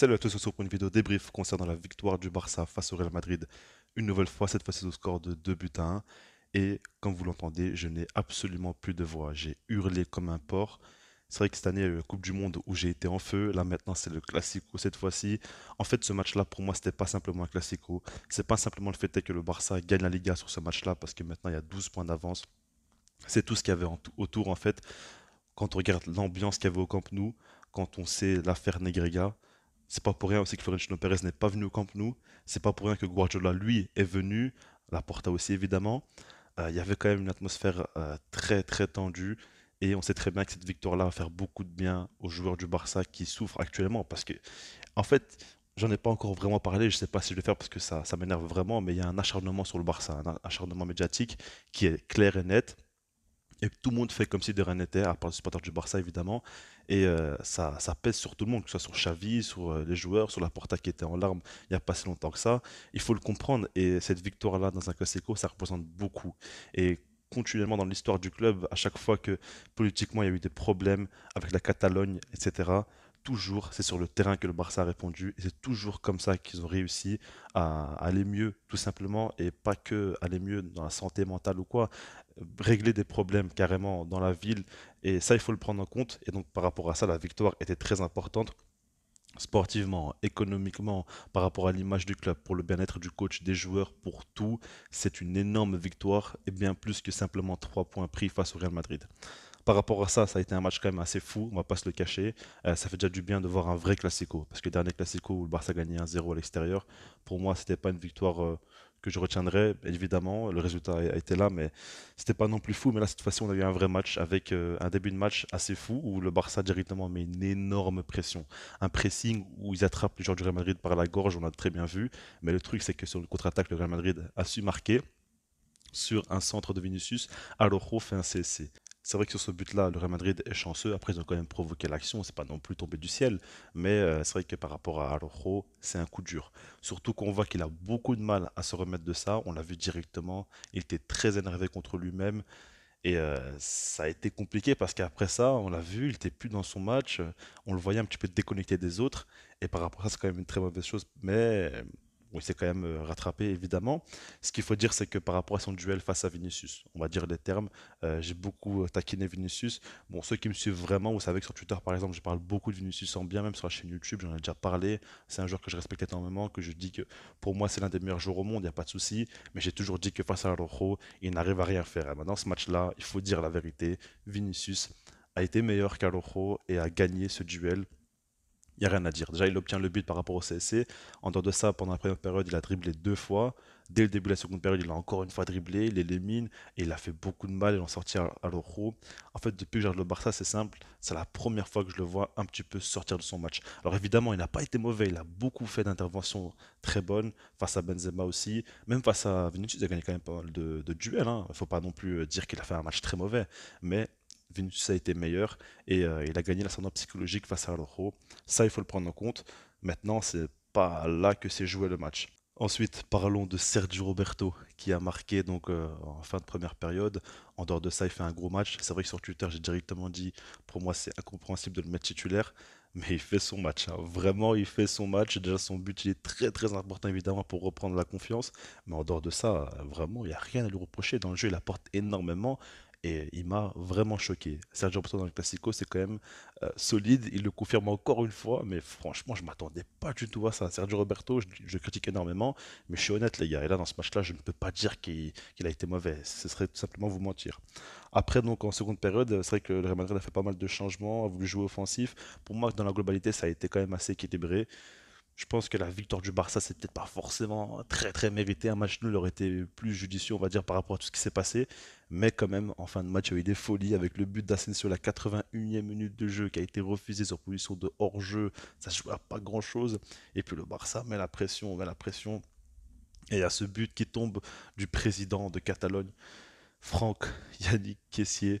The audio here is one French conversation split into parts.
Salut à tous, se retrouve pour une vidéo débrief concernant la victoire du Barça face au Real Madrid, une nouvelle fois, cette fois-ci au score de 2 buts à 1. Et comme vous l'entendez, je n'ai absolument plus de voix. J'ai hurlé comme un porc. C'est vrai que cette année, il y a eu la Coupe du Monde où j'ai été en feu. Là, maintenant, c'est le Classico cette fois-ci. En fait, ce match-là, pour moi, c'était pas simplement un Classico. C'est pas simplement le fait que le Barça gagne la Liga sur ce match-là parce que maintenant, il y a 12 points d'avance. C'est tout ce qu'il y avait autour, en fait. Quand on regarde l'ambiance qu'il y avait au Camp Nou, quand on sait l'affaire Negrega, c'est pas pour rien aussi que Florentino Pérez n'est pas venu au Camp Nou. C'est pas pour rien que Guardiola, lui, est venu. La Porta aussi, évidemment. Euh, il y avait quand même une atmosphère euh, très, très tendue. Et on sait très bien que cette victoire-là va faire beaucoup de bien aux joueurs du Barça qui souffrent actuellement. Parce que, en fait, j'en ai pas encore vraiment parlé. Je sais pas si je vais le faire parce que ça m'énerve vraiment. Mais il y a un acharnement sur le Barça, un acharnement médiatique qui est clair et net et tout le monde fait comme si de rien n'était, à part le supporter du Barça évidemment. Et euh, ça, pèse sur tout le monde, que ce soit sur Xavi, sur euh, les joueurs, sur la Porta qui était en larmes il n'y a pas si longtemps que ça. Il faut le comprendre. Et cette victoire-là dans un Classico, ça représente beaucoup. Et continuellement dans l'histoire du club, à chaque fois que politiquement il y a eu des problèmes avec la Catalogne, etc., toujours, c'est sur le terrain que le Barça a répondu. Et c'est toujours comme ça qu'ils ont réussi à aller mieux, tout simplement, et pas que aller mieux dans la santé mentale ou quoi, régler des problèmes carrément dans la ville. Et ça, il faut le prendre en compte. Et donc, par rapport à ça, la victoire était très importante sportivement, économiquement, par rapport à l'image du club, pour le bien-être du coach, des joueurs, pour tout, c'est une énorme victoire et bien plus que simplement trois points pris face au Real Madrid. Par rapport à ça, ça a été un match quand même assez fou, on va pas se le cacher. Euh, ça fait déjà du bien de voir un vrai classico, parce que le dernier classico où le Barça gagné 1-0 à l'extérieur, pour moi, c'était pas une victoire euh, que je retiendrais. Évidemment, le résultat a été là, mais c'était pas non plus fou. Mais là, cette fois-ci, on a eu un vrai match avec euh, un début de match assez fou où le Barça directement met une énorme pression. Un pressing où ils attrapent le joueur du Real Madrid par la gorge, on l'a très bien vu. Mais le truc, c'est que sur le contre-attaque, le Real Madrid a su marquer sur un centre de Vinicius. Alojo fait un CSC. C'est vrai que sur ce but-là, le Real Madrid est chanceux. Après, ils ont quand même provoqué l'action. C'est pas non plus tombé du ciel. Mais euh, c'est vrai que par rapport à Arojo, c'est un coup dur. Surtout qu'on voit qu'il a beaucoup de mal à se remettre de ça. On l'a vu directement. Il était très énervé contre lui-même. Et euh, ça a été compliqué parce qu'après ça, on l'a vu, il était plus dans son match. On le voyait un petit peu déconnecté des autres. Et par rapport à ça, c'est quand même une très mauvaise chose. Mais il s'est quand même euh, rattrapé, évidemment. Ce qu'il faut dire, c'est que par rapport à son duel face à Vinicius, on va dire les termes, euh, j'ai beaucoup euh, taquiné Vinicius. Bon, ceux qui me suivent vraiment, vous savez que sur Twitter, par exemple, je parle beaucoup de Vinicius en bien, même sur la chaîne YouTube, j'en ai déjà parlé. C'est un joueur que je respecte énormément, que je dis que pour moi, c'est l'un des meilleurs joueurs au monde, il n'y a pas de souci. Mais j'ai toujours dit que face à Rojo, il n'arrive à rien faire. maintenant, ce match-là, il faut dire la vérité, Vinicius a été meilleur qu'Arojo et a gagné ce duel il n'y a rien à dire. Déjà, il obtient le but par rapport au CSC. En dehors de ça, pendant la première période, il a dribblé deux fois. Dès le début de la seconde période, il a encore une fois dribblé, il élimine, et il a fait beaucoup de mal, il en sorti à, l'horreur. En fait, depuis que j'ai le Barça, c'est simple, c'est la première fois que je le vois un petit peu sortir de son match. Alors évidemment, il n'a pas été mauvais, il a beaucoup fait d'interventions très bonnes, face à Benzema aussi, même face à Vinicius, il a gagné quand même pas mal de, duels, il hein. ne faut pas non plus euh, dire qu'il a fait un match très mauvais, mais Vinicius a été meilleur et euh, il a gagné l'ascendant psychologique face à Rojo. Ça, il faut le prendre en compte. Maintenant, c'est pas là que s'est joué le match. Ensuite, parlons de Sergio Roberto qui a marqué donc euh, en fin de première période. En dehors de ça, il fait un gros match. C'est vrai que sur Twitter, j'ai directement dit pour moi, c'est incompréhensible de le mettre titulaire, mais il fait son match. Hein. Vraiment, il fait son match. Déjà, son but il est très très important évidemment pour reprendre la confiance. Mais en dehors de ça, euh, vraiment, il n'y a rien à lui reprocher. Dans le jeu, il apporte énormément et il m'a vraiment choqué. Sergio Roberto dans le Classico, c'est quand même euh, solide. Il le confirme encore une fois, mais franchement, je m'attendais pas du tout à ça. Sergio Roberto, je, critique énormément, mais je suis honnête, les gars. Et là, dans ce match-là, je ne peux pas dire qu'il a été mauvais. Ce serait tout simplement vous mentir. Après, donc, en seconde période, c'est vrai que le Real Madrid a fait pas mal de changements, a voulu jouer offensif. Pour moi, dans la globalité, ça a été quand même assez équilibré. Je pense que la victoire du Barça, c'est peut-être pas forcément très très mérité. Un match nul aurait été plus judicieux, on va dire, par rapport à tout ce qui s'est passé. Mais quand même, en fin de match, il y a eu des folies avec le but d'Asensio la 81e minute de jeu qui a été refusé sur position de hors-jeu. Ça ne joue pas grand-chose. Et puis le Barça met la pression, met la pression. Et il y a ce but qui tombe du président de Catalogne, Franck Yannick Caissier.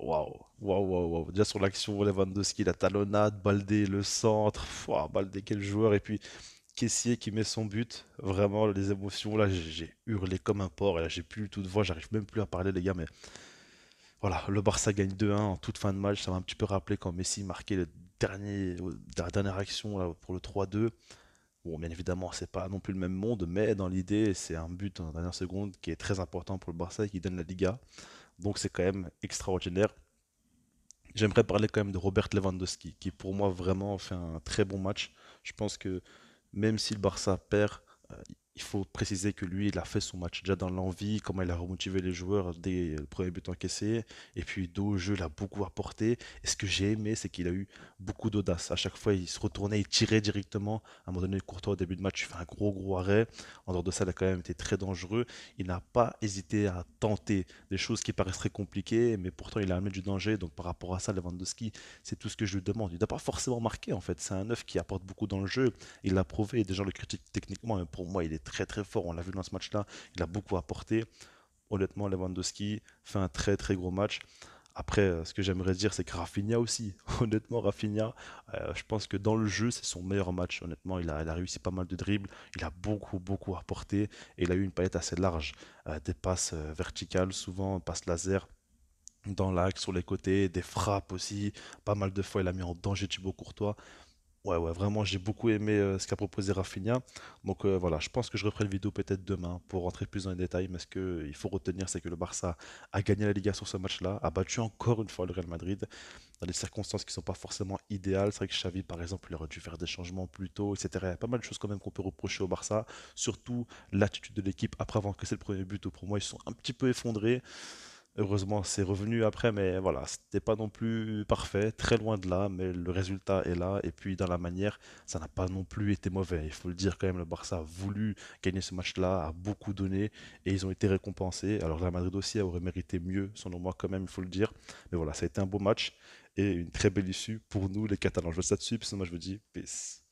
Waouh, waouh, waouh, wow. Déjà sur l'action Lewandowski, la talonnade, Baldé, le centre. Wow, Baldé, quel joueur. Et puis Caissier qui met son but. Vraiment, les émotions, là, j'ai hurlé comme un porc. Et là, j'ai plus du tout de voix. J'arrive même plus à parler, les gars. Mais voilà, le Barça gagne 2-1 en toute fin de match. Ça m'a un petit peu rappelé quand Messi marquait le dernier, euh, la dernière action pour le 3-2. Bon, bien évidemment, c'est pas non plus le même monde, mais dans l'idée, c'est un but en dernière seconde qui est très important pour le Barça et qui donne la Liga. Donc c'est quand même extraordinaire. J'aimerais parler quand même de Robert Lewandowski, qui pour moi vraiment fait un très bon match. Je pense que même si le Barça perd, euh, il faut préciser que lui, il a fait son match déjà dans l'envie, comment il a remotivé les joueurs dès le premier but encaissé. Et puis le jeu, il a beaucoup apporté. Et ce que j'ai aimé, c'est qu'il a eu beaucoup d'audace. À chaque fois, il se retournait, il tirait directement. À un moment donné, Courtois, au début de match, il fait un gros, gros arrêt. En dehors de ça, il a quand même été très dangereux. Il n'a pas hésité à tenter des choses qui paraissent très compliquées, mais pourtant, il a amené du danger. Donc par rapport à ça, Lewandowski, c'est tout ce que je lui demande. Il n'a pas forcément marqué, en fait. C'est un neuf qui apporte beaucoup dans le jeu. Il l'a prouvé. le critiquent techniquement, mais pour moi, il est très très fort. On l'a vu dans ce match-là, il a beaucoup apporté. Honnêtement, Lewandowski fait un très très gros match. Après, euh, ce que j'aimerais dire, c'est que Rafinha aussi. Honnêtement, Rafinha, euh, je pense que dans le jeu, c'est son meilleur match. Honnêtement, il a, réussi pas mal de dribbles. Il a beaucoup, beaucoup apporté. Et il a eu une palette assez large. Euh, des passes verticales, souvent, passe laser dans l'axe, sur les côtés, des frappes aussi. Pas mal de fois, il a mis en danger Thibaut Courtois. Ouais, ouais, vraiment, j'ai beaucoup aimé euh, ce qu'a proposé Rafinha. Donc euh, voilà, je pense que je referai le vidéo peut-être demain pour rentrer plus dans les détails. Mais ce qu'il faut retenir, c'est que le Barça a gagné la Liga sur ce match-là, a battu encore une fois le Real Madrid dans des circonstances qui ne sont pas forcément idéales. C'est vrai que Xavi, par exemple, il aurait dû faire des changements plus tôt, etc. Il y a pas mal de choses quand même qu'on peut reprocher au Barça, surtout l'attitude de l'équipe après avoir c'est le premier but. pour moi, ils sont un petit peu effondrés. Heureusement, c'est revenu après, mais voilà, c'était pas non plus parfait, très loin de là, mais le résultat est là. Et puis, dans la manière, ça n'a pas non plus été mauvais. Il faut le dire quand même, le Barça a voulu gagner ce match-là, a beaucoup donné, et ils ont été récompensés. Alors, la Madrid aussi aurait mérité mieux, selon moi, quand même, il faut le dire. Mais voilà, ça a été un beau match et une très belle issue pour nous, les Catalans. Je veux ça dessus, sinon, moi, je vous dis peace.